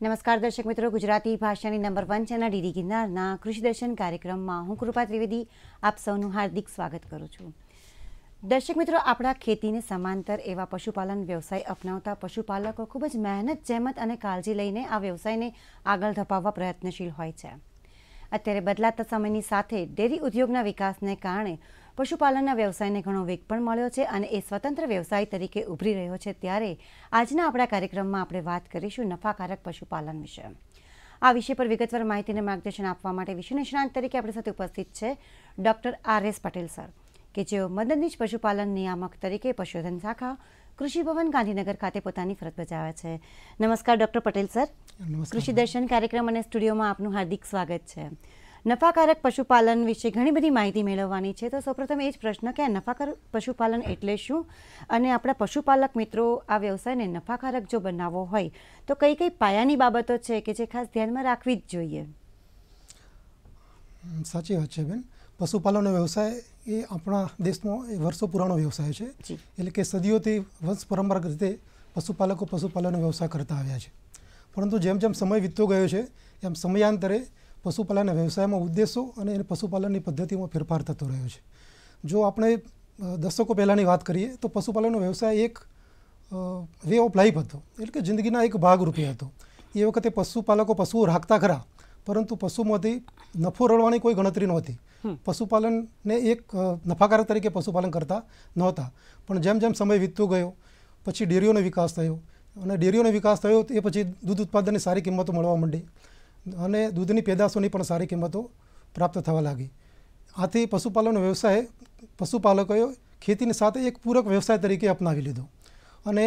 નમસ્કાર દર્શક મિત્રો ગુજરાતી ભાષાની નંબર વન ચેનલ ડીડી ગિરનારના કૃષિ દર્શન કાર્યક્રમમાં હું કૃપા ત્રિવેદી આપ સૌનું હાર્દિક સ્વાગત કરું છું દર્શક મિત્રો આપણા ખેતીને સમાંતર એવા પશુપાલન વ્યવસાય અપનાવતા પશુપાલકો ખૂબ જ મહેનત જેમત અને કાળજી લઈને આ વ્યવસાયને આગળ ધપાવવા પ્રયત્નશીલ હોય છે અત્યારે બદલાતા સમયની સાથે ડેરી ઉદ્યોગના વિકાસને કારણે પશુપાલનના વ્યવસાયને ઘણો વેગ પણ મળ્યો છે અને એ સ્વતંત્ર વ્યવસાય તરીકે ઉભરી રહ્યો છે ત્યારે આજના આપણા કાર્યક્રમમાં આપણે વાત કરીશું નફાકારક પશુપાલન વિશે આ વિષય પર વિગતવાર માહિતી માર્ગદર્શન આપવા માટે વિષય નિષ્ણાંત તરીકે આપણી સાથે ઉપસ્થિત છે doctor R S Patel sir કે જેઓ મદદનીશ પશુપાલન નિયામક તરીકે પશુધન શાખા કૃષિ ભવન ગાંધીનગર ખાતે પોતાની ફરજ બજાવે છે નમસ્કાર ડૉક્ટર પટેલ સર કૃષિ દર્શન કાર્યક્રમ અને સ્ટુડિયોમાં આપનું હાર્દિક સ્વાગત છે નફાકારક પશુપાલન વિશે ઘણી બધી માહિતી મેળવવાની છે તો સૌપ્રથમ એ જ પ્રશ્ન કે નફાકારક પશુપાલન એટલે શું અને આપણા પશુપાલક મિત્રો આ વ્યવસાયને નફાકારક જો બનાવવો હોય તો કઈ કઈ પાયાની બાબતો છે કે જે ખાસ ધ્યાનમાં રાખવી જ જોઈએ સાચી વાત છે બેન પશુપાલનનો વ્યવસાય એ આપણા દેશનો વર્ષો પુરાણો વ્યવસાય છે એટલે કે સદીઓથી વંશ પરંપરાગત રીતે પશુપાલકો પશુપાલનનો વ્યવસાય કરતા આવ્યા છે પરંતુ જેમ જેમ સમય વીતતો ગયો છે એમ સમયાંતરે પશુપાલનના વ્યવસાયમાં ઉદ્દેશો અને એની પશુપાલનની પદ્ધતિમાં ફેરફાર થતો રહ્યો છે જો આપણે દશકો પહેલાંની વાત કરીએ તો પશુપાલનનો વ્યવસાય એક વે ઓફ લાઈફ હતો એટલે કે જિંદગીના એક ભાગરૂપે હતો એ વખતે પશુપાલકો પશુઓ રાખતા ખરા પરંતુ પશુમાંથી નફો રળવાની કોઈ ગણતરી નહોતી પશુપાલનને એક નફાકારક તરીકે પશુપાલન કરતા નહોતા પણ જેમ જેમ સમય વીતતો ગયો પછી ડેરીઓનો વિકાસ થયો અને ડેરીઓનો વિકાસ થયો એ પછી દૂધ ઉત્પાદનની સારી કિંમતો મળવા માંડી અને દૂધની પેદાશોની પણ સારી કિંમતો પ્રાપ્ત થવા લાગી આથી પશુપાલન વ્યવસાય પશુપાલકોએ ખેતીની સાથે એક પૂરક વ્યવસાય તરીકે અપનાવી લીધો અને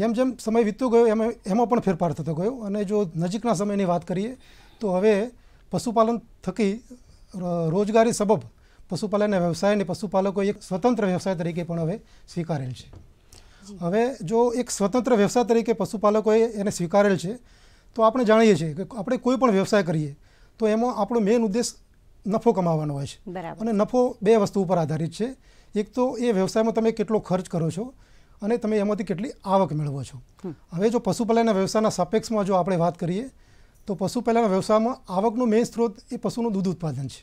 જેમ જેમ સમય વીતતો ગયો એમ એમાં પણ ફેરફાર થતો ગયો અને જો નજીકના સમયની વાત કરીએ તો હવે પશુપાલન થકી રોજગારી સબબ પશુપાલનના વ્યવસાયને પશુપાલકોએ એક સ્વતંત્ર વ્યવસાય તરીકે પણ હવે સ્વીકારેલ છે હવે જો એક સ્વતંત્ર વ્યવસાય તરીકે પશુપાલકોએ એને સ્વીકારેલ છે તો આપણે જાણીએ છીએ કે આપણે કોઈ પણ વ્યવસાય કરીએ તો એમાં આપણો મેઇન ઉદ્દેશ નફો કમાવાનો હોય છે અને નફો બે વસ્તુ ઉપર આધારિત છે એક તો એ વ્યવસાયમાં તમે કેટલો ખર્ચ કરો છો અને તમે એમાંથી કેટલી આવક મેળવો છો હવે જો પશુપાલનના વ્યવસાયના સાપેક્ષમાં જો આપણે વાત કરીએ તો પશુપાલનના વ્યવસાયમાં આવકનો મેઇન સ્ત્રોત એ પશુનું દૂધ ઉત્પાદન છે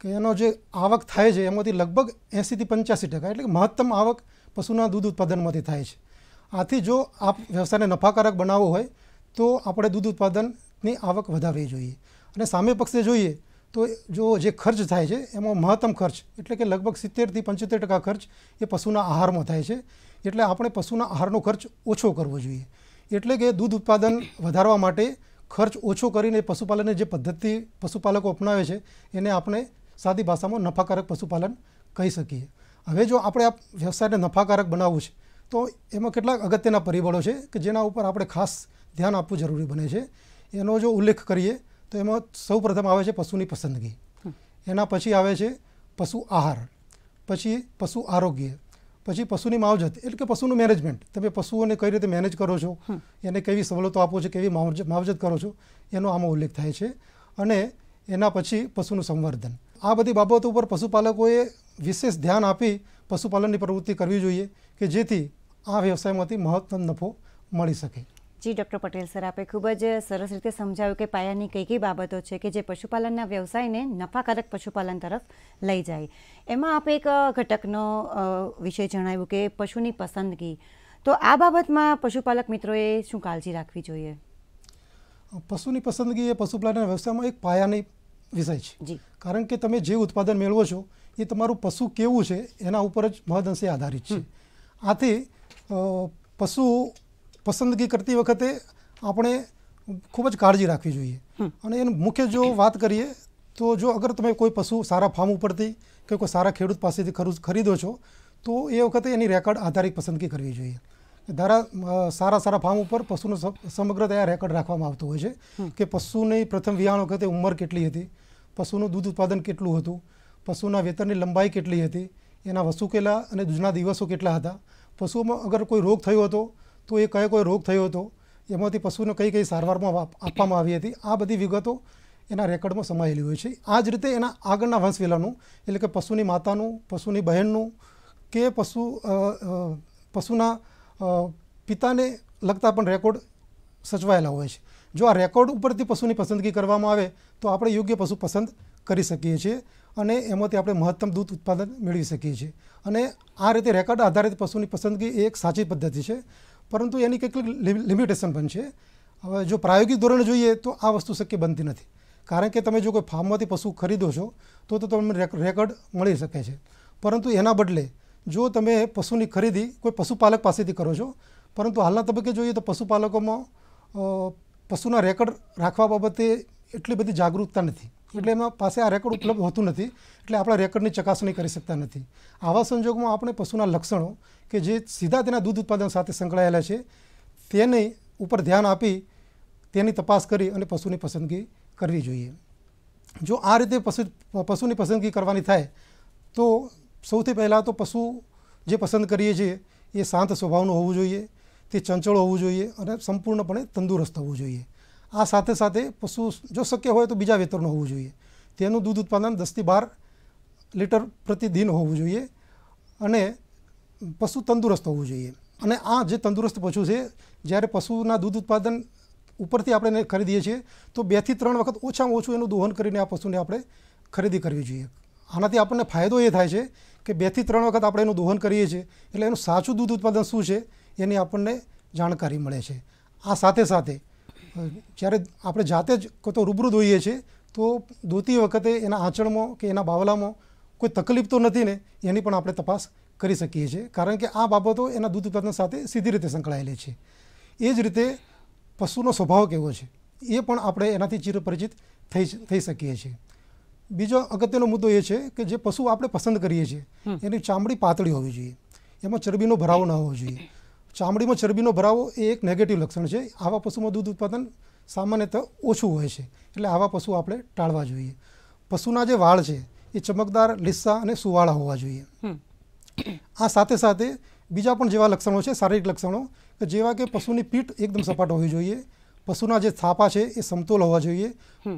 કે એનો જે આવક થાય છે એમાંથી લગભગ એંસીથી પંચ્યાસી ટકા એટલે મહત્તમ આવક પશુના દૂધ ઉત્પાદનમાંથી થાય છે આથી જો આપ વ્યવસાયને નફાકારક બનાવવો હોય તો આપણે દૂધ ઉત્પાદનની આવક વધારવી જોઈએ અને સામે પક્ષે જોઈએ તો જો જે ખર્ચ થાય છે એમાં મહત્તમ ખર્ચ એટલે કે લગભગ સિત્તેરથી પંચોતેર ટકા ખર્ચ એ પશુના આહારમાં થાય છે એટલે આપણે પશુના આહારનો ખર્ચ ઓછો કરવો જોઈએ એટલે કે દૂધ ઉત્પાદન વધારવા માટે ખર્ચ ઓછો કરીને પશુપાલનને જે પદ્ધતિ પશુપાલકો અપનાવે છે એને આપણે સાદી ભાષામાં નફાકારક પશુપાલન કહી શકીએ હવે જો આપણે આ વ્યવસાયને નફાકારક બનાવવું છે તો એમાં કેટલાક અગત્યના પરિબળો છે કે જેના ઉપર આપણે ખાસ ધ્યાન આપવું જરૂરી બને છે એનો જો ઉલ્લેખ કરીએ તો એમાં સૌ પ્રથમ આવે છે પશુની પસંદગી એના પછી આવે છે પશુ આહાર પછી પશુ આરોગ્ય પછી પશુની માવજત એટલે કે પશુનું મેનેજમેન્ટ તમે પશુઓને કઈ રીતે મેનેજ કરો છો એને કેવી સવલતો આપો છો કેવી માવજત કરો છો એનો આમાં ઉલ્લેખ થાય છે અને એના પછી પશુનું સંવર્ધન આ બધી બાબતો ઉપર પશુપાલકોએ વિશેષ ધ્યાન આપી પશુપાલનની પ્રવૃત્તિ કરવી જોઈએ કે જેથી આ વ્યવસાયમાંથી મહત્તમ નફો મળી શકે જી ડૉક્ટર પટેલ સર આપે ખૂબ જ સરસ રીતે સમજાવ્યું કે પાયાની કઈ કઈ બાબતો છે કે જે પશુપાલનના વ્યવસાયને નફાકારક પશુપાલન તરફ લઈ જાય એમાં આપે એક ઘટકનો વિષય જણાવ્યું કે પશુની પસંદગી તો આ બાબતમાં પશુપાલક મિત્રોએ શું કાળજી રાખવી જોઈએ પશુની પસંદગી એ પશુપાલન વ્યવસાયમાં એક પાયાની વિષય છે જી કારણ કે તમે જે ઉત્પાદન મેળવો છો એ તમારું પશુ કેવું છે એના ઉપર જ મહદઅંશે આધારિત છે આથી પશુ પસંદગી કરતી વખતે આપણે ખૂબ જ કાળજી રાખવી જોઈએ અને એનું મુખ્ય જો વાત કરીએ તો જો અગર તમે કોઈ પશુ સારા ફાર્મ ઉપરથી કે કોઈ સારા ખેડૂત પાસેથી ખરીદો છો તો એ વખતે એની રેકર્ડ આધારિત પસંદગી કરવી જોઈએ ધારા સારા સારા ફાર્મ ઉપર પશુનું સમગ્ર ત્યાં રેકર્ડ રાખવામાં આવતો હોય છે કે પશુની પ્રથમ વિહાણ વખતે ઉંમર કેટલી હતી પશુનું દૂધ ઉત્પાદન કેટલું હતું પશુના વેતનની લંબાઈ કેટલી હતી એના વસુકેલા અને દૂધના દિવસો કેટલા હતા પશુમાં અગર કોઈ રોગ થયો હતો તો એ કયો કોઈ રોગ થયો હતો એમાંથી પશુને કઈ કઈ સારવારમાં આપવામાં આવી હતી આ બધી વિગતો એના રેકોર્ડમાં સમાયેલી હોય છે આ જ રીતે એના આગળના વંશવેલાનું એટલે કે પશુની માતાનું પશુની બહેનનું કે પશુ પશુના પિતાને લગતા પણ રેકોર્ડ સચવાયેલા હોય છે જો આ રેકોર્ડ ઉપરથી પશુની પસંદગી કરવામાં આવે તો આપણે યોગ્ય પશુ પસંદ કરી શકીએ છીએ અને એમાંથી આપણે મહત્તમ દૂધ ઉત્પાદન મેળવી શકીએ છીએ અને આ રીતે રેકોર્ડ આધારિત પશુની પસંદગી એ એક સાચી પદ્ધતિ છે પરંતુ એની કેટલીક લિમિટેશન પણ છે હવે જો પ્રાયોગિક ધોરણે જોઈએ તો આ વસ્તુ શક્ય બનતી નથી કારણ કે તમે જો કોઈ ફાર્મમાંથી પશુ ખરીદો છો તો તો તમને રેકર્ડ મળી શકે છે પરંતુ એના બદલે જો તમે પશુની ખરીદી કોઈ પશુપાલક પાસેથી કરો છો પરંતુ હાલના તબક્કે જોઈએ તો પશુપાલકોમાં પશુના રેકર્ડ રાખવા બાબતે એટલી બધી જાગૃતતા નથી એટલે એમાં પાસે આ રેકોર્ડ ઉપલબ્ધ હોતું નથી એટલે આપણા રેકોર્ડની ચકાસણી કરી શકતા નથી આવા સંજોગોમાં આપણે પશુના લક્ષણો કે જે સીધા તેના દૂધ ઉત્પાદન સાથે સંકળાયેલા છે તેને ઉપર ધ્યાન આપી તેની તપાસ કરી અને પશુની પસંદગી કરવી જોઈએ જો આ રીતે પશુ પશુની પસંદગી કરવાની થાય તો સૌથી પહેલાં તો પશુ જે પસંદ કરીએ છીએ એ શાંત સ્વભાવનું હોવું જોઈએ તે ચંચળ હોવું જોઈએ અને સંપૂર્ણપણે તંદુરસ્ત હોવું જોઈએ આ સાથે સાથે પશુ જો શક્ય હોય તો બીજા વેતરનું હોવું જોઈએ તેનું દૂધ ઉત્પાદન દસથી બાર લીટર પ્રતિદિન હોવું જોઈએ અને પશુ તંદુરસ્ત હોવું જોઈએ અને આ જે તંદુરસ્ત પશુ છે જ્યારે પશુના દૂધ ઉત્પાદન ઉપરથી આપણે એને ખરીદીએ છીએ તો બેથી ત્રણ વખત ઓછામાં ઓછું એનું દોહન કરીને આ પશુને આપણે ખરીદી કરવી જોઈએ આનાથી આપણને ફાયદો એ થાય છે કે બેથી ત્રણ વખત આપણે એનું દોહન કરીએ છીએ એટલે એનું સાચું દૂધ ઉત્પાદન શું છે એની આપણને જાણકારી મળે છે આ સાથે સાથે જ્યારે આપણે જાતે જ કોઈ તો રૂબરૂ ધોઈએ છીએ તો ધોતી વખતે એના આંચળમાં કે એના બાવલામાં કોઈ તકલીફ તો નથી ને એની પણ આપણે તપાસ કરી શકીએ છીએ કારણ કે આ બાબતો એના દૂધ ઉત્પાદન સાથે સીધી રીતે સંકળાયેલી છે એ જ રીતે પશુનો સ્વભાવ કેવો છે એ પણ આપણે એનાથી ચિરપરિચિત થઈ થઈ શકીએ છીએ બીજો અગત્યનો મુદ્દો એ છે કે જે પશુ આપણે પસંદ કરીએ છીએ એની ચામડી પાતળી હોવી જોઈએ એમાં ચરબીનો ભરાવો ન હોવો જોઈએ ચામડીમાં ચરબીનો ભરાવો એ એક નેગેટિવ લક્ષણ છે આવા પશુમાં દૂધ ઉત્પાદન સામાન્યતઃ ઓછું હોય છે એટલે આવા પશુ આપણે ટાળવા જોઈએ પશુના જે વાળ છે એ ચમકદાર લીસ્સા અને સુવાળા હોવા જોઈએ આ સાથે સાથે બીજા પણ જેવા લક્ષણો છે શારીરિક લક્ષણો કે જેવા કે પશુની પીઠ એકદમ સપાટ હોવી જોઈએ પશુના જે થાપા છે એ સમતોલ હોવા જોઈએ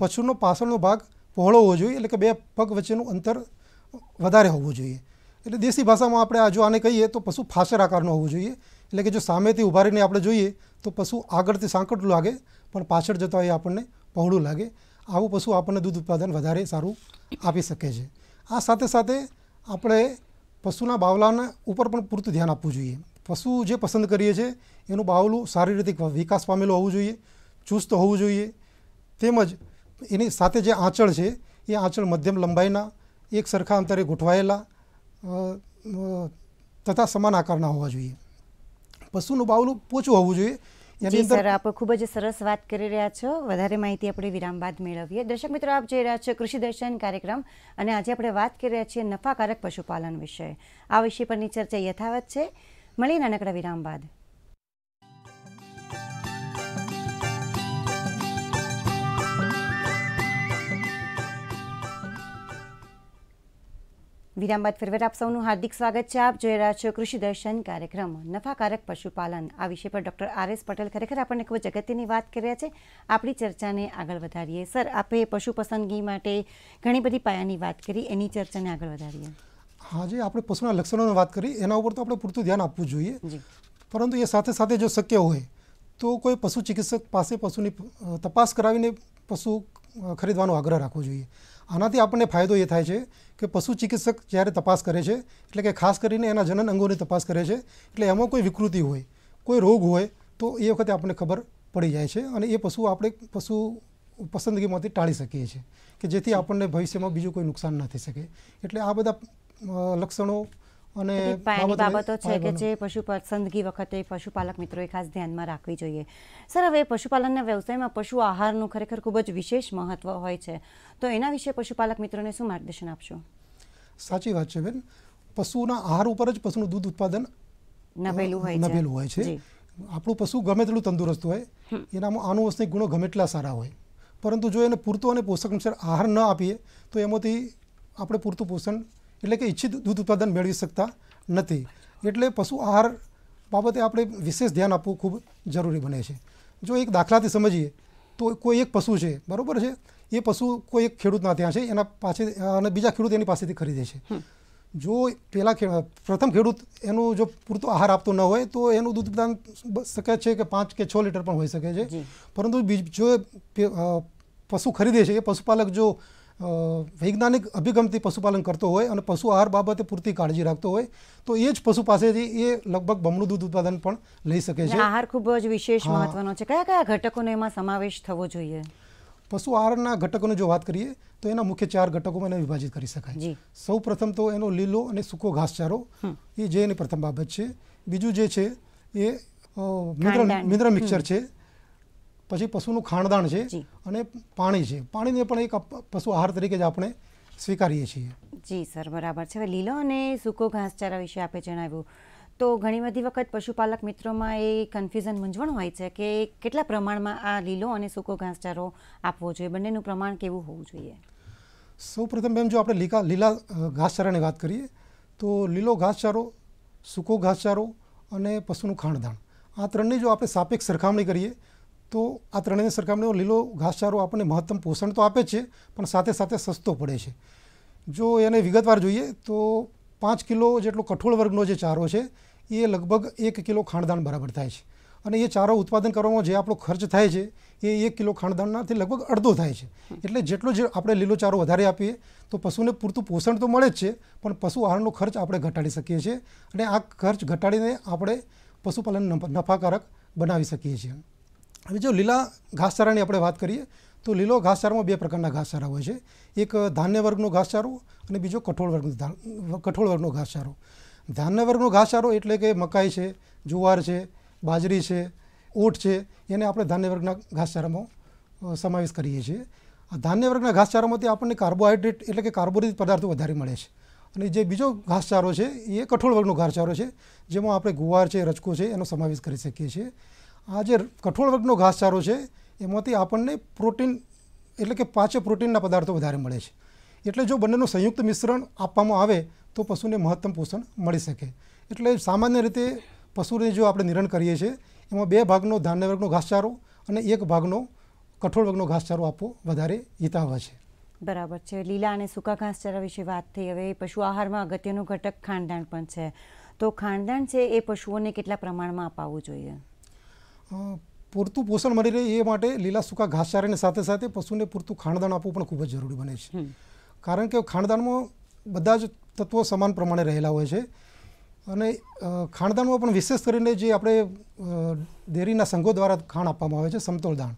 પશુનો પાછળનો ભાગ પહોળો હોવો જોઈએ એટલે કે બે પગ વચ્ચેનું અંતર વધારે હોવું જોઈએ એટલે દેશી ભાષામાં આપણે આ જો આને કહીએ તો પશુ ફાસર આકારનો હોવું જોઈએ એટલે કે જો સામેથી ઊભા રહીને આપણે જોઈએ તો પશુ આગળથી સાંકડું લાગે પણ પાછળ જતા એ આપણને પહોળું લાગે આવું પશુ આપણને દૂધ ઉત્પાદન વધારે સારું આપી શકે છે આ સાથે સાથે આપણે પશુના બાવલાના ઉપર પણ પૂરતું ધ્યાન આપવું જોઈએ પશુ જે પસંદ કરીએ છીએ એનું બાવલું સારી રીતે વિકાસ પામેલું હોવું જોઈએ ચુસ્ત હોવું જોઈએ તેમજ એની સાથે જે આંચળ છે એ આંચળ મધ્યમ લંબાઈના એક સરખા અંતરે ગોઠવાયેલા તથા સમાન આકારના હોવા જોઈએ પશુનું બાવલું પોચું હોવું જોઈએ જી સર ખૂબ જ સરસ વાત કરી રહ્યા છો વધારે માહિતી આપણે વિરામ મેળવીએ દર્શક મિત્રો આપ જોઈ રહ્યા છો કૃષિ દર્શન કાર્યક્રમ અને આજે આપણે વાત કરી રહ્યા છીએ નફાકારક પશુપાલન વિશે આ વિષય પરની ચર્ચા યથાવત છે મળી નાનકડા વિરામ બાદ વિરામ બાદ ફરીવાર આપ સૌનું હાર્દિક સ્વાગત છે આપ જોઈ રહ્યા છો કૃષિ દર્શન કાર્યક્રમ નફાકારક પશુપાલન આ વિષય પર ડોક્ટર આર એસ પટેલ ખરેખર આપણને ખૂબ જ અગત્યની વાત કરી રહ્યા છે આપણી ચર્ચાને આગળ વધારીએ સર આપે પશુ પસંદગી માટે ઘણી બધી પાયાની વાત કરી એની ચર્ચાને આગળ વધારીએ હા જી આપણે પશુના લક્ષણોની વાત કરી એના ઉપર તો આપણે પૂરતું ધ્યાન આપવું જોઈએ પરંતુ એ સાથે સાથે જો શક્ય હોય તો કોઈ પશુ ચિકિત્સક પાસે પશુની તપાસ કરાવીને પશુ ખરીદવાનો આગ્રહ રાખવો જોઈએ આનાથી આપણને ફાયદો એ થાય છે કે પશુ ચિકિત્સક જ્યારે તપાસ કરે છે એટલે કે ખાસ કરીને એના જનન અંગોની તપાસ કરે છે એટલે એમાં કોઈ વિકૃતિ હોય કોઈ રોગ હોય તો એ વખતે આપણને ખબર પડી જાય છે અને એ પશુ આપણે પશુ પસંદગીમાંથી ટાળી શકીએ છીએ કે જેથી આપણને ભવિષ્યમાં બીજું કોઈ નુકસાન ન થઈ શકે એટલે આ બધા લક્ષણો અને પાયાની બાબતો છે કે જે પશુ પસંદગી વખતે પશુપાલક મિત્રોએ ખાસ ધ્યાનમાં રાખવી જોઈએ સર હવે પશુપાલનના વ્યવસાયમાં પશુ આહારનું ખરેખર ખૂબ જ વિશેષ મહત્વ હોય છે તો એના વિશે પશુપાલક મિત્રોને શું માર્ગદર્શન આપશો સાચી વાત છે બેન પશુના આહાર ઉપર જ પશુનું દૂધ ઉત્પાદન નભેલું હોય નભેલું હોય છે આપણું પશુ ગમે તેટલું તંદુરસ્ત હોય એનામાં આનુવંશિક ગુણો ગમે એટલા સારા હોય પરંતુ જો એને પૂરતો અને પોષક આહાર ન આપીએ તો એમાંથી આપણે પૂરતું પોષણ એટલે કે ઈચ્છિત દૂધ ઉત્પાદન મેળવી શકતા નથી એટલે પશુ આહાર બાબતે આપણે વિશેષ ધ્યાન આપવું ખૂબ જરૂરી બને છે જો એક દાખલાથી સમજીએ તો કોઈ એક પશુ છે બરાબર છે એ પશુ કોઈ એક ખેડૂતના ત્યાં છે એના પાસે અને બીજા ખેડૂત એની પાસેથી ખરીદે છે જો પહેલાં પ્રથમ ખેડૂત એનું જો પૂરતો આહાર આપતો ન હોય તો એનું દૂધ ઉત્પાદન શકે છે કે પાંચ કે છ લીટર પણ હોઈ શકે છે પરંતુ જો પશુ ખરીદે છે એ પશુપાલક જો વૈજ્ઞાનિક અભિગમથી પશુપાલન કરતો હોય અને પશુ આહાર બાબતે પૂરતી કાળજી રાખતો હોય તો એ જ પશુ પાસેથી એ લગભગ બમણું દૂધ ઉત્પાદન પણ લઈ શકે છે આહાર ખૂબ જ વિશેષ મહત્વનો છે કયા કયા ઘટકોનો એમાં સમાવેશ થવો જોઈએ પશુ આહારના ઘટકોની જો વાત કરીએ તો એના મુખ્ય ચાર ઘટકોમાં એને વિભાજિત કરી શકાય સૌ પ્રથમ તો એનો લીલો અને સૂકો ઘાસચારો એ જે એની પ્રથમ બાબત છે બીજું જે છે એ મિનરલ મિનરલ મિક્સર છે પછી પશુનું ખાણદાણ છે અને પાણી છે પાણીને પણ એક પશુ આહાર તરીકે જ આપણે સ્વીકારીએ છીએ જી સર બરાબર છે હવે લીલો અને સૂકો ઘાસચારા વિશે આપે જણાવ્યું તો ઘણી બધી વખત પશુપાલક મિત્રોમાં એ કન્ફ્યુઝન મૂંઝવણ હોય છે કે કેટલા પ્રમાણમાં આ લીલો અને સૂકો ઘાસચારો આપવો જોઈએ બંનેનું પ્રમાણ કેવું હોવું જોઈએ સૌપ્રથમ બેમ જો આપણે લીલા લીલા ઘાસચારાની વાત કરીએ તો લીલો ઘાસચારો સૂકો ઘાસચારો અને પશુનું ખાણદાણ આ ત્રણની જો આપણે સાપેક્ષ સરખામણી કરીએ તો આ ત્રણેયની સરખામણીઓ લીલો ઘાસચારો આપણને મહત્તમ પોષણ તો આપે છે પણ સાથે સાથે સસ્તો પડે છે જો એને વિગતવાર જોઈએ તો પાંચ કિલો જેટલો કઠોળ વર્ગનો જે ચારો છે એ લગભગ એક કિલો ખાણદાન બરાબર થાય છે અને એ ચારો ઉત્પાદન કરવામાં જે આપણો ખર્ચ થાય છે એ એક કિલો ખાણદાનનાથી લગભગ અડધો થાય છે એટલે જેટલો જે આપણે લીલો ચારો વધારે આપીએ તો પશુને પૂરતું પોષણ તો મળે જ છે પણ પશુ આહારનો ખર્ચ આપણે ઘટાડી શકીએ છીએ અને આ ખર્ચ ઘટાડીને આપણે પશુપાલન નફાકારક બનાવી શકીએ છીએ હવે જો લીલા ઘાસચારાની આપણે વાત કરીએ તો લીલો ઘાસચારામાં બે પ્રકારના ઘાસચારા હોય છે એક ધાન્ય વર્ગનો ઘાસચારો અને બીજો કઠોળ વર્ગનો કઠોળ વર્ગનો ઘાસચારો ધાન્ય વર્ગનો ઘાસચારો એટલે કે મકાઈ છે જુવાર છે બાજરી છે ઓટ છે એને આપણે ધાન્ય વર્ગના ઘાસચારામાં સમાવેશ કરીએ છીએ આ ધાન્ય વર્ગના ઘાસચારામાંથી આપણને કાર્બોહાઈડ્રેટ એટલે કે કાર્બોદિત પદાર્થો વધારે મળે છે અને જે બીજો ઘાસચારો છે એ કઠોળ વર્ગનો ઘાસચારો છે જેમાં આપણે ગુવાર છે રચકો છે એનો સમાવેશ કરી શકીએ છીએ આ જે કઠોળ વર્ગનો ઘાસચારો છે એમાંથી આપણને પ્રોટીન એટલે કે પાચે પ્રોટીનના પદાર્થો વધારે મળે છે એટલે જો બંનેનું સંયુક્ત મિશ્રણ આપવામાં આવે તો પશુને મહત્તમ પોષણ મળી શકે એટલે સામાન્ય રીતે પશુને જો આપણે નિરણ કરીએ છીએ એમાં બે ભાગનો ધાન્ય વર્ગનો ઘાસચારો અને એક ભાગનો કઠોળ વર્ગનો ઘાસચારો આપવો વધારે હિતાવહ છે બરાબર છે લીલા અને સૂકા ઘાસચારા વિશે વાત થઈ હવે પશુ આહારમાં અગત્યનો ઘટક ખાણદાણ પણ છે તો ખાણદાણ છે એ પશુઓને કેટલા પ્રમાણમાં અપાવવું જોઈએ પૂરતું પોષણ મળી રહે એ માટે લીલા સૂકા ઘાસચારાની સાથે સાથે પશુને પૂરતું ખાણદાન આપવું પણ ખૂબ જ જરૂરી બને છે કારણ કે ખાણદાનમાં બધા જ તત્વો સમાન પ્રમાણે રહેલા હોય છે અને ખાણદાનમાં પણ વિશેષ કરીને જે આપણે ડેરીના સંઘો દ્વારા ખાણ આપવામાં આવે છે સમતોલ દાણ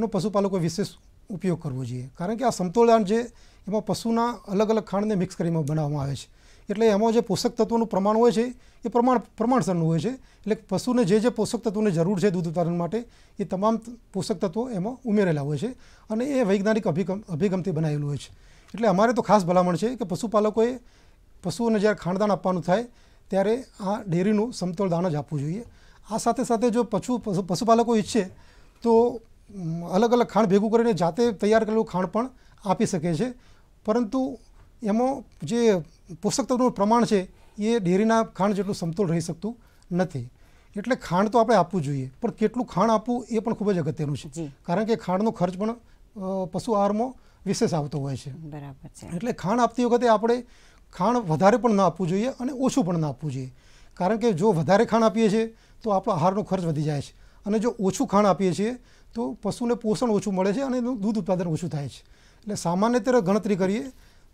એનો પશુપાલકો વિશેષ ઉપયોગ કરવો જોઈએ કારણ કે આ સમતોલ દાણ જે એમાં પશુના અલગ અલગ ખાણને મિક્સ કરીને બનાવવામાં આવે છે એટલે એમાં જે પોષક તત્વોનું પ્રમાણ હોય છે એ પ્રમાણ પ્રમાણસરનું હોય છે એટલે પશુને જે જે પોષક તત્વોની જરૂર છે દૂધ ઉત્પાદન માટે એ તમામ પોષક તત્વો એમાં ઉમેરેલા હોય છે અને એ વૈજ્ઞાનિક અભિગમ અભિગમથી બનાવેલું હોય છે એટલે અમારે તો ખાસ ભલામણ છે કે પશુપાલકોએ પશુઓને જ્યારે ખાણદાન આપવાનું થાય ત્યારે આ ડેરીનું સમતોલ દાન જ આપવું જોઈએ આ સાથે સાથે જો પશુ પશુપાલકો ઈચ્છે તો અલગ અલગ ખાણ ભેગું કરીને જાતે તૈયાર કરેલું ખાણ પણ આપી શકે છે પરંતુ એમાં જે પોષક તત્વનું પ્રમાણ છે એ ડેરીના ખાંડ જેટલું સમતોલ રહી શકતું નથી એટલે ખાંડ તો આપણે આપવું જોઈએ પણ કેટલું ખાંડ આપવું એ પણ ખૂબ જ અગત્યનું છે કારણ કે ખાંડનો ખર્ચ પણ પશુ આહારમાં વિશેષ આવતો હોય છે બરાબર એટલે ખાંડ આપતી વખતે આપણે ખાંડ વધારે પણ ના આપવું જોઈએ અને ઓછું પણ ના આપવું જોઈએ કારણ કે જો વધારે ખાંડ આપીએ છીએ તો આપણો આહારનો ખર્ચ વધી જાય છે અને જો ઓછું ખાંડ આપીએ છીએ તો પશુને પોષણ ઓછું મળે છે અને એનું દૂધ ઉત્પાદન ઓછું થાય છે એટલે સામાન્યતર ગણતરી કરીએ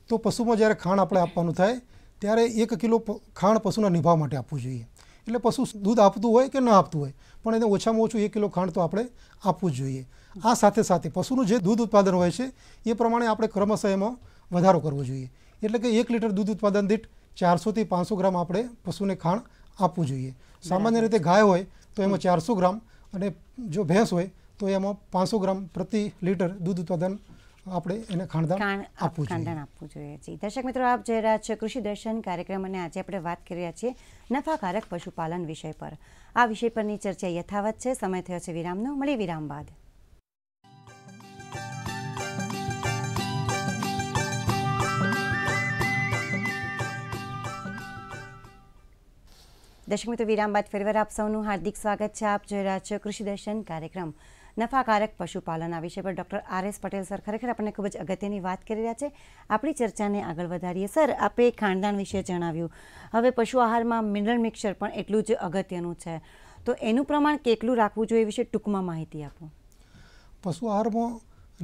તો પશુમાં જ્યારે ખાણ આપણે આપવાનું થાય ત્યારે એક કિલો ખાણ પશુના નિભાવ માટે આપવું જોઈએ એટલે પશુ દૂધ આપતું હોય કે ન આપતું હોય પણ એને ઓછામાં ઓછું એક કિલો ખાણ તો આપણે આપવું જ જોઈએ આ સાથે સાથે પશુનું જે દૂધ ઉત્પાદન હોય છે એ પ્રમાણે આપણે ક્રમશઃ એમાં વધારો કરવો જોઈએ એટલે કે એક લીટર દૂધ ઉત્પાદન દીઠ ચારસોથી પાંચસો ગ્રામ આપણે પશુને ખાંડ આપવું જોઈએ સામાન્ય રીતે ગાય હોય તો એમાં ચારસો ગ્રામ અને જો ભેંસ હોય તો એમાં પાંચસો ગ્રામ પ્રતિ લીટર દૂધ ઉત્પાદન આપણે એને ખાણદાન આપવું ખાણદાન આપવું જોઈએ જી દર્શક મિત્રો આપ જોઈ રહ્યા છો કૃષિ દર્શન કાર્યક્રમ અને આજે આપણે વાત કરી રહ્યા છીએ નફાકારક પશુપાલન વિષય પર આ વિષય પરની ચર્ચા યથાવત છે સમય થયો છે વિરામનો મળી વિરામ બાદ દર્શક મિત્રો વિરામ બાદ ફરીવાર આપ સૌનું હાર્દિક સ્વાગત છે આપ જોઈ રહ્યા છો કૃષિ દર્શન કાર્યક્રમ નફાકારક પશુપાલન આ વિષય પર doctor R S Patel sir ખરેખર આપણને ખૂબ જ અગત્યની વાત કરી રહ્યા છે આપણી ચર્ચાને આગળ વધારીએ સર આપે ખાનદાન વિશે જણાવ્યું હવે પશુ આહારમાં મિનરલ મિક્સર પણ એટલું જ અગત્યનું છે તો એનું પ્રમાણ કેટલું રાખવું જોઈએ વિશે ટૂંકમાં માહિતી આપો પશુ આહારમાં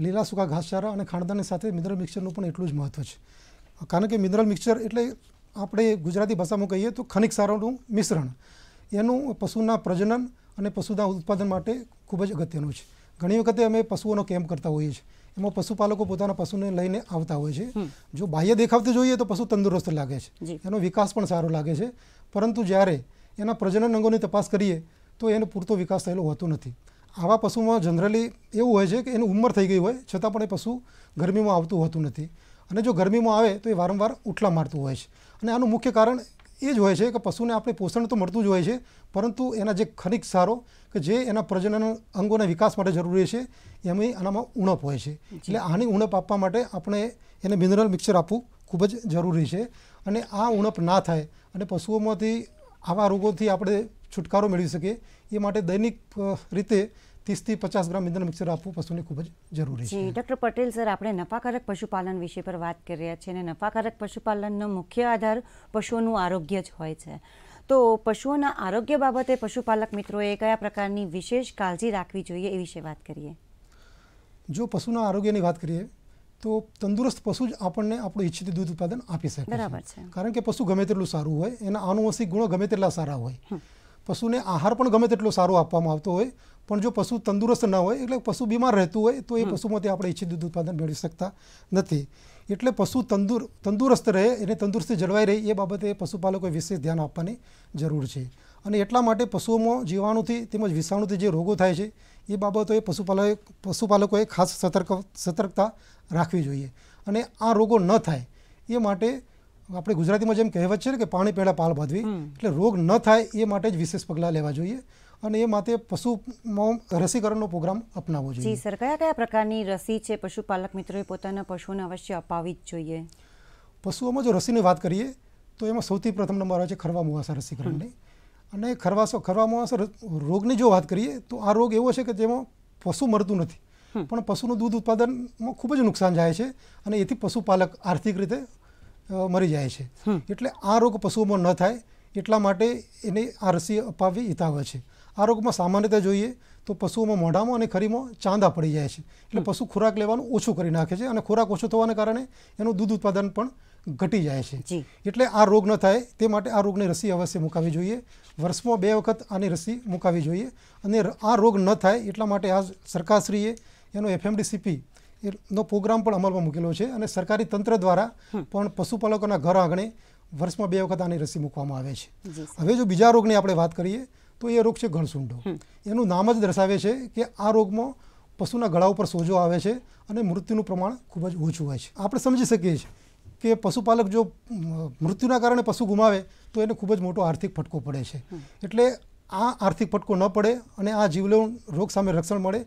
લીલા સૂકા ઘાસચારા અને ખાણદાનની સાથે મિનરલ મિક્સરનું પણ એટલું જ મહત્ત્વ છે કારણ કે મિનરલ મિક્સર એટલે આપણે ગુજરાતી ભાષામાં કહીએ તો ખનિક સારોનું મિશ્રણ એનું પશુના પ્રજનન અને પશુધા ઉત્પાદન માટે ખૂબ જ અગત્યનું છે ઘણી વખતે અમે પશુઓનો કેમ્પ કરતા હોઈએ છીએ એમાં પશુપાલકો પોતાના પશુને લઈને આવતા હોય છે જો બાહ્ય દેખાવથી જોઈએ તો પશુ તંદુરસ્ત લાગે છે એનો વિકાસ પણ સારો લાગે છે પરંતુ જ્યારે એના પ્રજનન અંગોની તપાસ કરીએ તો એનો પૂરતો વિકાસ થયેલો હોતો નથી આવા પશુમાં જનરલી એવું હોય છે કે એની ઉંમર થઈ ગઈ હોય છતાં પણ એ પશુ ગરમીમાં આવતું હોતું નથી અને જો ગરમીમાં આવે તો એ વારંવાર ઉઠલા મારતું હોય છે અને આનું મુખ્ય કારણ એ જ હોય છે કે પશુને આપણે પોષણ તો મળતું જ હોય છે પરંતુ એના જે ખનિક સારો કે જે એના પ્રજનન અંગોના વિકાસ માટે જરૂરી છે એમાં આનામાં ઉણપ હોય છે એટલે આની ઉણપ આપવા માટે આપણે એને મિનરલ મિક્સર આપવું ખૂબ જ જરૂરી છે અને આ ઉણપ ના થાય અને પશુઓમાંથી આવા રોગોથી આપણે છુટકારો મેળવી શકીએ એ માટે દૈનિક રીતે ત્રીસથી પચાસ ગ્રામ ઇંધણ મિક્સર આપવું પશુને ખૂબ જ જરૂરી છે ડૉક્ટર પટેલ સર આપણે નફાકારક પશુપાલન વિશે પર વાત કરી રહ્યા છીએ અને નફાકારક પશુપાલનનો મુખ્ય આધાર પશુઓનું આરોગ્ય જ હોય છે તો પશુઓના આરોગ્ય બાબતે પશુપાલક મિત્રોએ કયા પ્રકારની વિશેષ કાળજી રાખવી જોઈએ એ વિશે વાત કરીએ જો પશુના આરોગ્યની વાત કરીએ તો તંદુરસ્ત પશુ જ આપણને આપણું ઈચ્છિત દૂધ ઉત્પાદન આપી શકે બરાબર છે કારણ કે પશુ ગમે તેટલું સારું હોય એના આનુવંશિક ગુણો ગમે તેટલા સારા હોય પશુને આહાર પણ ગમે તેટલો સારો આપવામાં આવતો હોય પણ જો પશુ તંદુરસ્ત ન હોય એટલે પશુ બીમાર રહેતું હોય તો એ પશુમાંથી આપણે ઈચ્છિત દૂધ ઉત્પાદન મેળવી શકતા નથી એટલે પશુ તંદુર તંદુરસ્ત રહે એને તંદુરસ્તી જળવાઈ રહે એ બાબતે પશુપાલકોએ વિશેષ ધ્યાન આપવાની જરૂર છે અને એટલા માટે પશુઓમાં જીવાણુથી તેમજ વિષાણુથી જે રોગો થાય છે એ બાબતોએ પશુપાલક પશુપાલકોએ ખાસ સતર્ક સતર્કતા રાખવી જોઈએ અને આ રોગો ન થાય એ માટે આપણે ગુજરાતીમાં જેમ કહેવત છે ને કે પાણી પહેલાં પાલ બાંધવી એટલે રોગ ન થાય એ માટે જ વિશેષ પગલાં લેવા જોઈએ અને એ માટે પશુમાં રસીકરણનો પ્રોગ્રામ અપનાવવો જોઈએ જી સર કયા કયા પ્રકારની રસી છે પશુપાલક મિત્રોએ પોતાના પશુઓને અવશ્ય અપાવી જ જોઈએ પશુઓમાં જો રસીની વાત કરીએ તો એમાં સૌથી પ્રથમ નંબર આવે છે ખરવા મુવાસા રસીકરણની અને ખરવાસો ખરવા મુવાસા રોગની જો વાત કરીએ તો આ રોગ એવો છે કે જેમાં પશુ મરતું નથી પણ પશુનું દૂધ ઉત્પાદનમાં ખૂબ જ નુકસાન જાય છે અને એથી પશુપાલક આર્થિક રીતે મરી જાય છે એટલે આ રોગ પશુઓમાં ન થાય એટલા માટે એને આ રસી અપાવવી હિતાવહ છે આ રોગમાં સામાન્ય જોઈએ તો પશુઓમાં મોઢામાં અને ખરીમાં ચાંદા પડી જાય છે એટલે પશુ ખોરાક લેવાનું ઓછું કરી નાખે છે અને ખોરાક ઓછો થવાને કારણે એનું દૂધ ઉત્પાદન પણ ઘટી જાય છે એટલે આ રોગ ન થાય તે માટે આ રોગની રસી અવશ્ય મુકાવી જોઈએ વર્ષમાં બે વખત આની રસી મુકાવી જોઈએ અને આ રોગ ન થાય એટલા માટે આ સરકારશ્રીએ એનો એફએમડીસીપી નો પ્રોગ્રામ પણ અમલમાં મૂકેલો છે અને સરકારી તંત્ર દ્વારા પણ પશુપાલકોના ઘર આંગણે વર્ષમાં બે વખત આની રસી મૂકવામાં આવે છે હવે જો બીજા રોગની આપણે વાત કરીએ તો એ રોગ છે ગણસુંડો એનું નામ જ દર્શાવે છે કે આ રોગમાં પશુના ગળા ઉપર સોજો આવે છે અને મૃત્યુનું પ્રમાણ ખૂબ જ ઓછું હોય છે આપણે સમજી શકીએ છીએ કે પશુપાલક જો મૃત્યુના કારણે પશુ ગુમાવે તો એને ખૂબ જ મોટો આર્થિક ફટકો પડે છે એટલે આ આર્થિક ફટકો ન પડે અને આ જીવલેણ રોગ સામે રક્ષણ મળે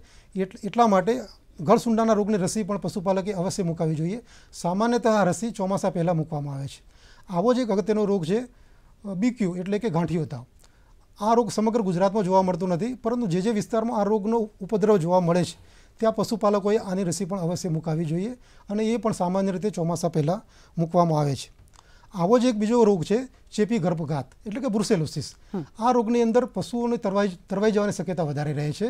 એટલા માટે ગળસુંડાના રોગની રસી પણ પશુપાલકે અવશ્ય મુકાવી જોઈએ સામાન્યતઃ આ રસી ચોમાસા પહેલાં મૂકવામાં આવે છે આવો જ એક અગત્યનો રોગ છે બીક્યુ એટલે કે ગાંઠિયો તાવ આ રોગ સમગ્ર ગુજરાતમાં જોવા મળતો નથી પરંતુ જે જે વિસ્તારમાં આ રોગનો ઉપદ્રવ જોવા મળે છે ત્યાં પશુપાલકોએ આની રસી પણ અવશ્ય મુકાવી જોઈએ અને એ પણ સામાન્ય રીતે ચોમાસા પહેલાં મૂકવામાં આવે છે આવો જ એક બીજો રોગ છે ચેપી ગર્ભઘાત એટલે કે બ્રુસેલોસિસ આ રોગની અંદર પશુઓને તરવાઈ તરવાઈ જવાની શક્યતા વધારે રહે છે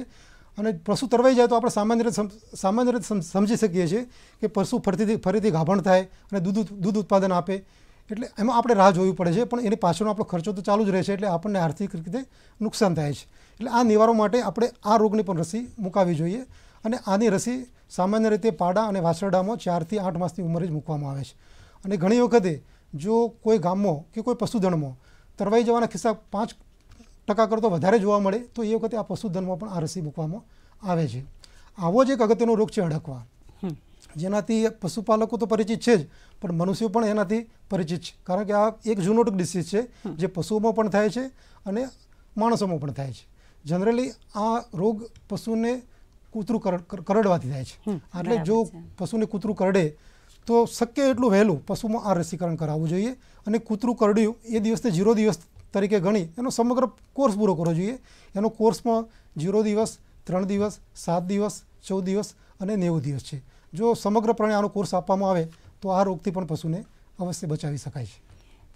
અને પશુ તરવાઈ જાય તો આપણે સામાન્ય રીતે સામાન્ય રીતે સમજી શકીએ છીએ કે પશુ ફરીથી ફરીથી ગાભણ થાય અને દૂધ દૂધ ઉત્પાદન આપે એટલે એમાં આપણે રાહ જોવી પડે છે પણ એની પાછળનો આપણો ખર્ચો તો ચાલુ જ રહે છે એટલે આપણને આર્થિક રીતે નુકસાન થાય છે એટલે આ નિવારણ માટે આપણે આ રોગની પણ રસી મૂકાવી જોઈએ અને આની રસી સામાન્ય રીતે પાડા અને વાછરડામાં ચારથી આઠ માસની ઉંમરે જ મૂકવામાં આવે છે અને ઘણી વખતે જો કોઈ ગામમાં કે કોઈ પશુધણમાં તરવાઈ જવાના ખિસ્સા પાંચ ટકા કરતો વધારે જોવા મળે તો એ વખતે આ પશુધનમાં પણ આ રસી મૂકવામાં આવે છે આવો જ એક અગત્યનો રોગ છે અડકવા જેનાથી પશુપાલકો તો પરિચિત છે જ પણ મનુષ્યો પણ એનાથી પરિચિત છે કારણ કે આ એક ઝૂનોટિક ડિસીઝ છે જે પશુઓમાં પણ થાય છે અને માણસોમાં પણ થાય છે જનરલી આ રોગ પશુને કૂતરું કરડવાથી થાય છે એટલે જો પશુને કૂતરું કરડે તો શક્ય એટલું વહેલું પશુમાં આ રસીકરણ કરાવવું જોઈએ અને કૂતરું કરડ્યું એ દિવસથી જીરો દિવસ તરીકે ગણી એનો સમગ્ર કોર્સ પૂરો કરવો જોઈએ એનો કોર્સમાં જીરો દિવસ ત્રણ દિવસ સાત દિવસ ચૌદ દિવસ અને નેવું દિવસ છે જો સમગ્રપણે આનો કોર્સ આપવામાં આવે તો આ રોગથી પણ પશુને અવશ્ય બચાવી શકાય છે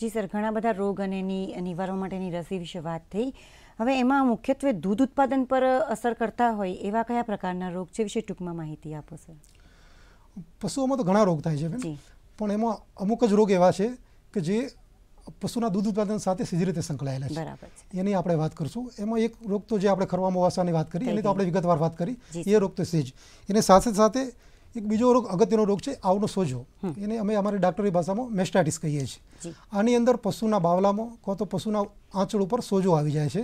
જી સર ઘણા બધા રોગ અને એની નિવારવા માટેની રસી વિશે વાત થઈ હવે એમાં મુખ્યત્વે દૂધ ઉત્પાદન પર અસર કરતા હોય એવા કયા પ્રકારના રોગ છે વિશે ટૂંકમાં માહિતી આપો સર પશુઓમાં તો ઘણા રોગ થાય છે પણ એમાં અમુક જ રોગ એવા છે કે જે પશુના દૂધ ઉત્પાદન સાથે સીધી રીતે સંકળાયેલા છે એની આપણે વાત કરશું એમાં એક રોગ તો જે આપણે ખરવા મોવાસાની વાત કરી એની તો આપણે વિગતવાર વાત કરી એ રોગ તો સેજ એની સાથે સાથે એક બીજો રોગ અગત્યનો રોગ છે આવનો સોજો એને અમે અમારી ડાક્ટરી ભાષામાં મેસ્ટાટિસ કહીએ છીએ આની અંદર પશુના બાવલામાં કાં તો પશુના આંચળ ઉપર સોજો આવી જાય છે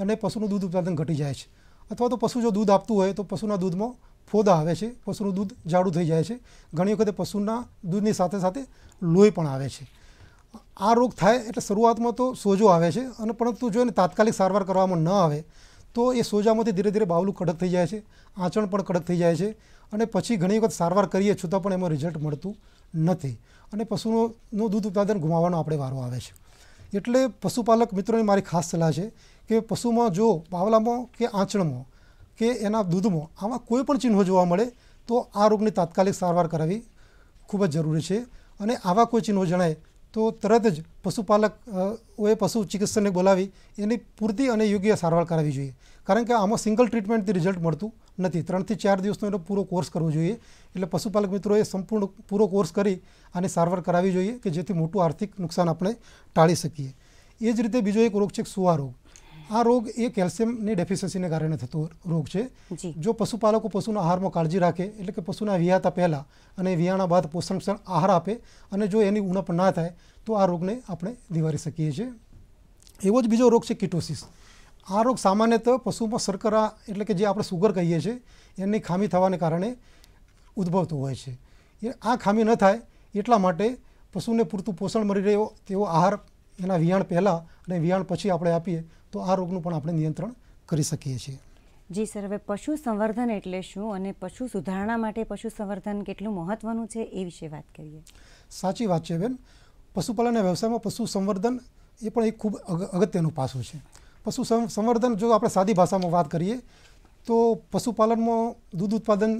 અને પશુનું દૂધ ઉત્પાદન ઘટી જાય છે અથવા તો પશુ જો દૂધ આપતું હોય તો પશુના દૂધમાં ફોદા આવે છે પશુનું દૂધ જાડું થઈ જાય છે ઘણી વખતે પશુના દૂધની સાથે સાથે લોહી પણ આવે છે આ રોગ થાય એટલે શરૂઆતમાં તો સોજો આવે છે અને પરંતુ જો એને તાત્કાલિક સારવાર કરવામાં ન આવે તો એ સોજામાંથી ધીરે ધીરે બાવલું કડક થઈ જાય છે આંચણ પણ કડક થઈ જાય છે અને પછી ઘણી વખત સારવાર કરીએ છતાં પણ એમાં રિઝલ્ટ મળતું નથી અને પશુનું દૂધ ઉત્પાદન ગુમાવવાનો આપણે વારો આવે છે એટલે પશુપાલક મિત્રોની મારી ખાસ સલાહ છે કે પશુમાં જો બાવલામાં કે આંચણમાં કે એના દૂધમાં આમાં કોઈ પણ ચિહ્નો જોવા મળે તો આ રોગની તાત્કાલિક સારવાર કરાવી ખૂબ જ જરૂરી છે અને આવા કોઈ ચિહ્નો જણાય તો તરત જ પશુપાલક ઓએ પશુ ચિકિત્સકને બોલાવી એની પૂરતી અને યોગ્ય સારવાર કરાવી જોઈએ કારણ કે આમાં સિંગલ ટ્રીટમેન્ટથી રિઝલ્ટ મળતું નથી ત્રણથી ચાર દિવસનો એનો પૂરો કોર્સ કરવો જોઈએ એટલે પશુપાલક મિત્રોએ સંપૂર્ણ પૂરો કોર્સ કરી અને સારવાર કરાવવી જોઈએ કે જેથી મોટું આર્થિક નુકસાન આપણે ટાળી શકીએ એ જ રીતે બીજો એક રોગ છે સુવા રોગ આ રોગ એ કેલ્શિયમની ડેફિશિયન્સીને કારણે થતો રોગ છે જો પશુપાલકો પશુના આહારમાં કાળજી રાખે એટલે કે પશુના વિહાતા પહેલાં અને વિયાણા બાદ પોષણક્ષણ આહાર આપે અને જો એની ઉણપ ના થાય તો આ રોગને આપણે નિવારી શકીએ છીએ એવો જ બીજો રોગ છે કિટોસિસ આ રોગ સામાન્યતઃ પશુમાં શર્કરા એટલે કે જે આપણે સુગર કહીએ છીએ એની ખામી થવાને કારણે ઉદ્ભવતું હોય છે એ આ ખામી ન થાય એટલા માટે પશુને પૂરતું પોષણ મળી રહ્યો તેવો આહાર એના વિયાણ પહેલાં અને વિયાણ પછી આપણે આપીએ તો આ રોગનું પણ આપણે નિયંત્રણ કરી શકીએ છીએ જી સર હવે પશુ સંવર્ધન એટલે શું અને પશુ સુધારણા માટે પશુ સંવર્ધન કેટલું મહત્વનું છે એ વિશે વાત કરીએ સાચી વાત છે બેન પશુપાલનના વ્યવસાયમાં પશુ સંવર્ધન એ પણ એક ખૂબ અગત્યનું પાસું છે પશુ સંવર્ધન જો આપણે સાદી ભાષામાં વાત કરીએ તો પશુપાલનમાં દૂધ ઉત્પાદન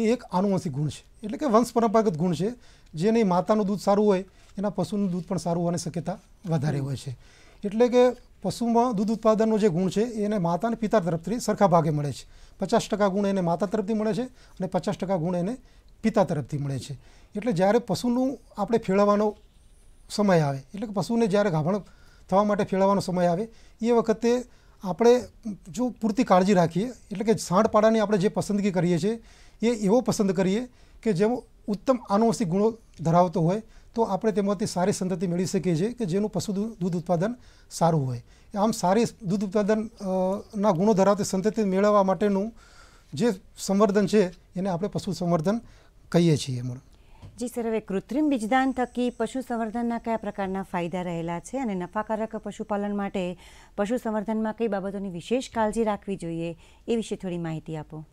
એ એક આનુવંશિક ગુણ છે એટલે કે વંશ પરંપરાગત ગુણ છે જેની માતાનું દૂધ સારું હોય એના પશુનું દૂધ પણ સારું હોવાની શક્યતા વધારે હોય છે એટલે કે પશુમાં દૂધ ઉત્પાદનનો જે ગુણ છે એને માતા અને પિતા તરફથી સરખા ભાગે મળે છે પચાસ ટકા ગુણ એને માતા તરફથી મળે છે અને પચાસ ટકા ગુણ એને પિતા તરફથી મળે છે એટલે જ્યારે પશુનું આપણે ફેળવવાનો સમય આવે એટલે કે પશુને જ્યારે ગાભણ થવા માટે ફેળવવાનો સમય આવે એ વખતે આપણે જો પૂરતી કાળજી રાખીએ એટલે કે સાંડપાડાની આપણે જે પસંદગી કરીએ છીએ એ એવો પસંદ કરીએ કે જેવો ઉત્તમ આનુવંશિક ગુણો ધરાવતો હોય તો આપણે તેમાંથી સારી સંતતિ મેળવી શકીએ છીએ કે જેનું પશુ દૂધ ઉત્પાદન સારું હોય આમ સારી દૂધ ઉત્પાદનના ગુણો ધરાવતી સંતતિ મેળવવા માટેનું જે સંવર્ધન છે એને આપણે પશુ સંવર્ધન કહીએ છીએ એમાં જી સર હવે કૃત્રિમ બીજદાન થકી પશુ સંવર્ધનના કયા પ્રકારના ફાયદા રહેલા છે અને નફાકારક પશુપાલન માટે પશુ સંવર્ધનમાં કઈ બાબતોની વિશેષ કાળજી રાખવી જોઈએ એ વિશે થોડી માહિતી આપો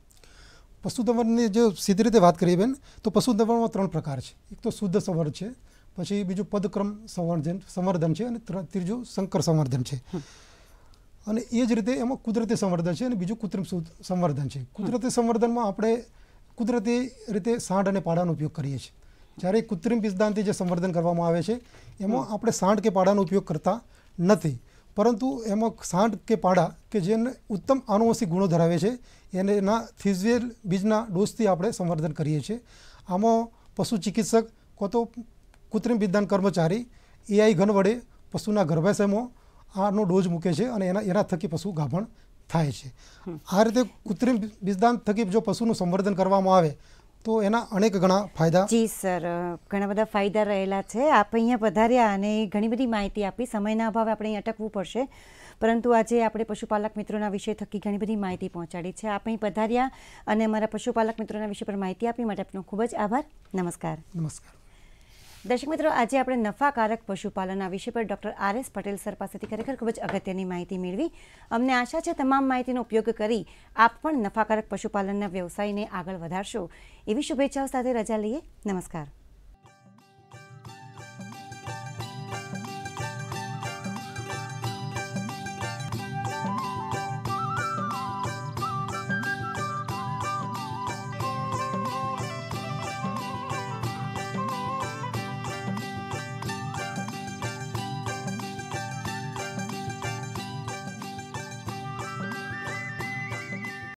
પશુ સંવર્ધનની જો સીધી રીતે વાત કરીએ બેન તો પશુ સંવર્ધનમાં ત્રણ પ્રકાર છે એક તો શુદ્ધ સંવર્ધ છે પછી બીજું પદક્રમ સંવર્ધન સંવર્ધન છે અને ત્રીજું શંકર સંવર્ધન છે અને એ જ રીતે એમાં કુદરતી સંવર્ધન છે અને બીજું કૃત્રિમ સંવર્ધન છે કુદરતી સંવર્ધનમાં આપણે કુદરતી રીતે સાંઢ અને પાડાનો ઉપયોગ કરીએ છીએ જ્યારે કૃત્રિમ પિજદાનથી જે સંવર્ધન કરવામાં આવે છે એમાં આપણે સાંઢ કે પાડાનો ઉપયોગ કરતા નથી પરંતુ એમાં સાંઢ કે પાડા કે જેને ઉત્તમ આનુવંશિક ગુણો ધરાવે છે એને એના થીઝવેલ બીજના ડોઝથી આપણે સંવર્ધન કરીએ છીએ આમાં પશુ ચિકિત્સક કોતો કૃત્રિમ વિજ્ઞાન કર્મચારી એઆઈ ઘન વડે પશુના ગર્ભાશયમાં આનો ડોઝ મૂકે છે અને એના એના થકી પશુ ગાભણ થાય છે આ રીતે કૃત્રિમ બીજદાન થકી જો પશુનું સંવર્ધન કરવામાં આવે તો એના અનેક ઘણા ફાયદા જી સર ઘણા બધા ફાયદા રહેલા છે આપ અહીંયા પધાર્યા અને ઘણી બધી માહિતી આપી સમયના અભાવે આપણે અહીં અટકવું પડશે પરંતુ આજે આપણે પશુપાલક મિત્રોના વિષય થકી ઘણી બધી માહિતી પહોંચાડી છે આપ અહીં પધાર્યા અને અમારા પશુપાલક મિત્રોના વિષય પર માહિતી આપી માટે આપનો ખૂબ જ આભાર નમસ્કાર નમસ્કાર દર્શક મિત્રો આજે આપણે નફાકારક પશુપાલનના વિષય પર doctor R S Patel sir પાસેથી ખરેખર ખૂબ જ અગત્યની માહિતી મેળવી અમને આશા છે તમામ માહિતીનો ઉપયોગ કરી આપ પણ નફાકારક પશુપાલનના વ્યવસાયને આગળ વધારશો એવી શુભેચ્છાઓ સાથે રજા લઈએ નમસ્કાર